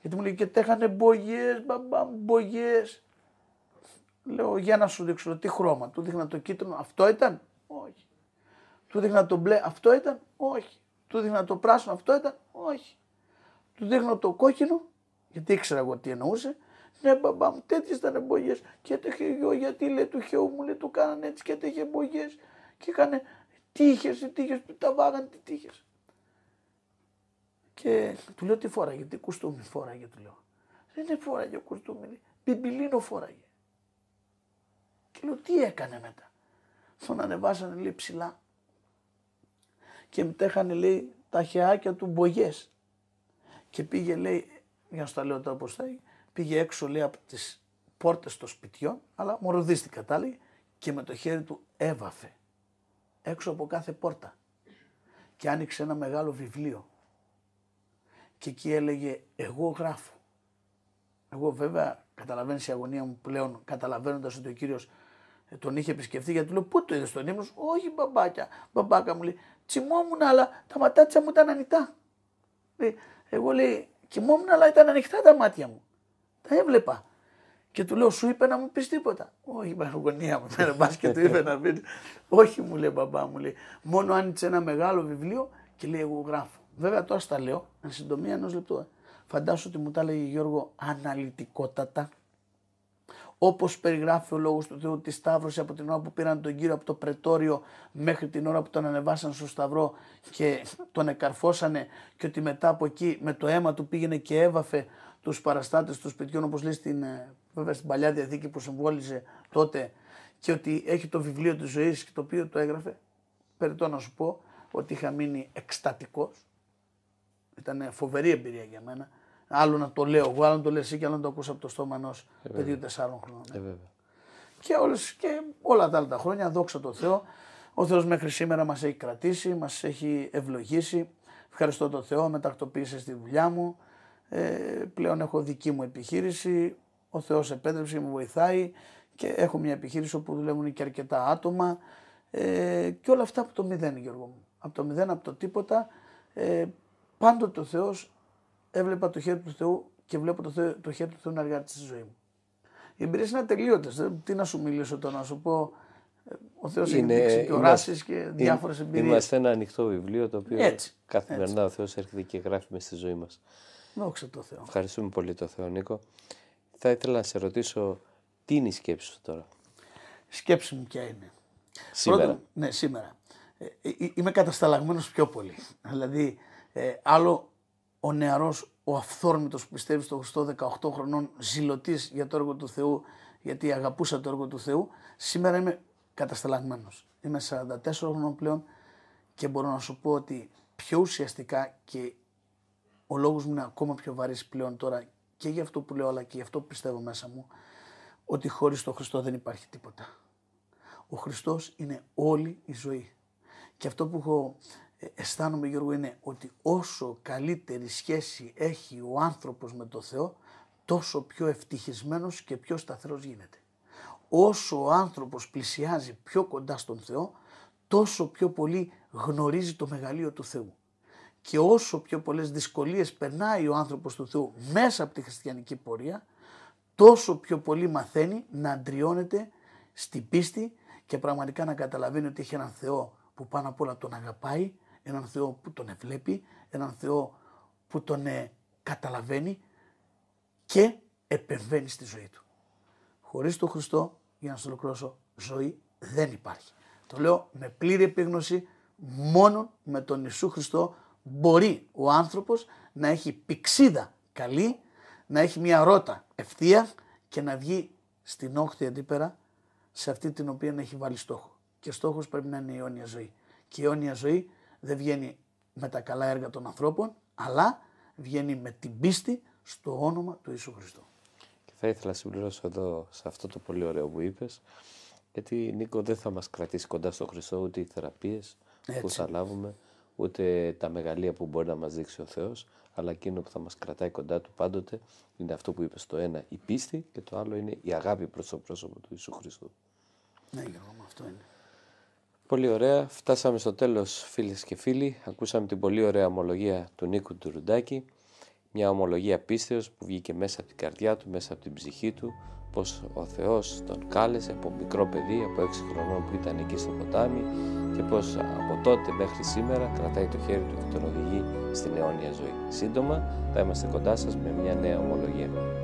Γιατί μου λέει και τέχανε μπογιές, μπαμπάμ, μου, μπογιές. Λέω για να σου δείξω τι χρώμα. Του δείχνα το κίτρινο, αυτό ήταν. Όχι. Του δείχνα το μπλε, αυτό ήταν. Όχι. Του δείχνα το πράσινο, αυτό ήταν. Όχι. Του δείχνω το κόκκινο, γιατί ήξερα εγώ τι εννοούσε. Ναι, μπαμπά μου, τέτοιες ήταν εμπογέ. Και έτρεχε γιο, γιατί λέει του χεού μου, λέει του κάνανε έτσι και έτρεχε εμπογέ. Και έκανε τύχε, τύχε, τα βάγανε τι τύχε. Και του λέω τι φόραγε, τι κουστούμι φόραγε, του λέω. Δεν φόραγε ο κουστούμι, πιμπιλίνο φόραγε. Και λέω τι έκανε μετά. Τον ανεβάσανε λέει ψηλά και μετέχανε λέει τα χεάκια του μπογιές. Και πήγε λέει, για να σου τα λέω τώρα πώς θα έγινε, πήγε έξω λέει από τις πόρτες των σπιτιών, αλλά μοροδίστηκα τα και με το χέρι του έβαφε έξω από κάθε πόρτα και άνοιξε ένα μεγάλο βιβλίο και εκεί έλεγε εγώ γράφω. Εγώ βέβαια καταλαβαίνεις η αγωνία μου πλέον καταλαβαίνοντας ότι ο κύριος ε, τον είχε επισκεφθεί, γιατί του λέω πού το είδες τον ύμνος όχι μπαμπάκια, μπαμπάκα μου λέει τσιμόμουν αλλά τα ματάτσια μου ήταν ανοιχτά. Εγώ λέει κοιμόμουν αλλά ήταν ανοιχτά τα μάτια μου. Τα έβλεπα. Και του λέω, σου είπε να μου πεις τίποτα. Όχι, είπα γωνία μου, Δεν πα και του είπε να πει. Όχι, μου λέει μπαμπά, μου λέει. Μόνο άνοιξε ένα μεγάλο βιβλίο και λέει, εγώ γράφω. Βέβαια τώρα στα λέω, εν συντομία ενός λεπτού. Ε. Φαντάσου ότι μου τα έλεγε Γιώργο αναλυτικότατα. Όπως περιγράφει ο λόγος του Θεού τη Σταύρωση από την ώρα που πήραν τον κύριο από το Πρετόριο μέχρι την ώρα που τον ανεβάσαν στο Σταυρό και τον εκαρφώσανε, και ότι μετά από εκεί με το αίμα του πήγαινε και έβαφε τους παραστάτες του σπιτιών, όπως λέει στην, ε, βέβαια στην παλιά διαθήκη που συμβόλιζε τότε, και ότι έχει το βιβλίο της ζωής και το οποίο το έγραφε. Περιτώ να σου πω ότι είχα μείνει εκστατικός ήταν φοβερή εμπειρία για μένα. Άλλο να το λέω εγώ, άλλο να το λες εσύ και άλλο να το ακούσω από το στόμα ενός ε, παιδιού τεσσάρων χρόνων. Ε, και, όλες, και όλα τα άλλα τα χρόνια, δόξα τω Θεώ, ο Θεός μέχρι σήμερα μας έχει κρατήσει, μας έχει ευλογήσει. Ευχαριστώ τον Θεό, μετακτοποίησες τη δουλειά μου. Ε, πλέον έχω δική μου επιχείρηση. Ο Θεός επέτρεψε, μου βοηθάει και έχω μια επιχείρηση όπου δουλεύουν και αρκετά άτομα. Ε, και όλα αυτά από το μηδέν, Γιώργο μου. Από το μηδέν, από το τίποτα. Ε, πάντοτε ο Θεός έβλεπα το χέρι του Θεού και βλέπω το, το χέρι του Θεού να εργάζεται στη ζωή μου. Οι εμπειρίες είναι ατελείωτες. Τι να σου μιλήσω τώρα, να σου πω. Ε, ο Θεός έχει δείξει και και διάφορες εμπειρίες. Είμαστε ένα ανοιχτό βιβλίο το οποίο έτσι, καθημερινά ο Θεός έρχεται και γράφει μες στη ζωή μας. Δόξα τω Θεώ. Ευχαριστούμε πολύ τον Θεό Νίκο. Θα ήθελα να σε ρωτήσω τι είναι η σκέψη σου τώρα. σκέψη μου ποια είναι. Σήμερα. ναι, σήμερα. Ε, ε, ε, είμαι κατασταλαγμένος πιο πολύ. Δηλαδή ε, άλλο ο νεαρός, ο αυθόρμητος που πιστεύει στον Χριστό 18 χρονών, ζηλωτής για το έργο του Θεού, γιατί αγαπούσα το έργο του Θεού, σήμερα είμαι κατασταλαγμένος. Είμαι 44 χρονών πλέον και μπορώ να σου πω ότι πιο ουσιαστικά και ο λόγος μου είναι ακόμα πιο βαρύς πλέον τώρα και για αυτό που λέω αλλά και για αυτό που πιστεύω μέσα μου, ότι χωρίς τον Χριστό δεν υπάρχει τίποτα. Ο Χριστός είναι όλη η ζωή. Και αυτό που έχω ε, αισθάνομαι Γιώργο είναι ότι όσο καλύτερη σχέση έχει ο άνθρωπος με τον Θεό τόσο πιο ευτυχισμένος και πιο σταθερός γίνεται. Όσο ο άνθρωπος πλησιάζει πιο κοντά στον Θεό τόσο πιο πολύ γνωρίζει το μεγαλείο του Θεού. Και όσο πιο πολλές δυσκολίες περνάει ο άνθρωπος του Θεού μέσα από τη χριστιανική πορεία τόσο πιο πολύ μαθαίνει να αντριώνεται στην πίστη και πραγματικά να καταλαβαίνει ότι έχει έναν Θεό που πάνω απ' όλα τον αγαπάει έναν Θεό που τον ευλέπει, έναν Θεό που τον ε, καταλαβαίνει και επεμβαίνει στη ζωή του. Χωρίς τον Χριστό, για να σου ολοκληρώσω, ζωή δεν υπάρχει. Το λέω με πλήρη επίγνωση, μόνο με τον Ιησού Χριστό μπορεί ο άνθρωπος να έχει πηξίδα καλή, να έχει μια ρότα ευθεία και να βγει στην όχθη αντίπερα σε αυτή την οποία έχει βάλει στόχο. Και στόχος πρέπει να είναι η αιώνια ζωή. Και η αιώνια ζωή δεν βγαίνει με τα καλά έργα των ανθρώπων, αλλά βγαίνει με την πίστη στο όνομα του Ιησού Χριστού. Και θα ήθελα να συμπληρώσω εδώ σε αυτό το πολύ ωραίο που είπες: γιατί Νίκο δεν θα μας κρατήσει κοντά στο Χριστό ούτε οι θεραπείες που θα λάβουμε, ούτε τα μεγαλεία που μπορεί να μας δείξει ο Θεός, αλλά εκείνο που θα μας κρατάει κοντά του πάντοτε είναι αυτό που είπες το ένα η πίστη και το άλλο είναι η αγάπη προς το πρόσωπο του Ιησού Χριστού. Ναι Γιώργο, αυτό είναι. Πολύ ωραία. Φτάσαμε στο τέλος φίλες και φίλοι. Ακούσαμε την πολύ ωραία ομολογία του Νίκου Τουρουντάκη. Μια ομολογία πίστεως που βγήκε μέσα από την καρδιά του, μέσα από την ψυχή του, πως ο Θεός τον κάλεσε από μικρό παιδί, από έξι χρονών που ήταν εκεί στο ποτάμι και πως από τότε μέχρι σήμερα κρατάει το χέρι του και τον οδηγεί στην αιώνια ζωή. Σύντομα θα είμαστε κοντά σας με μια νέα ομολογία.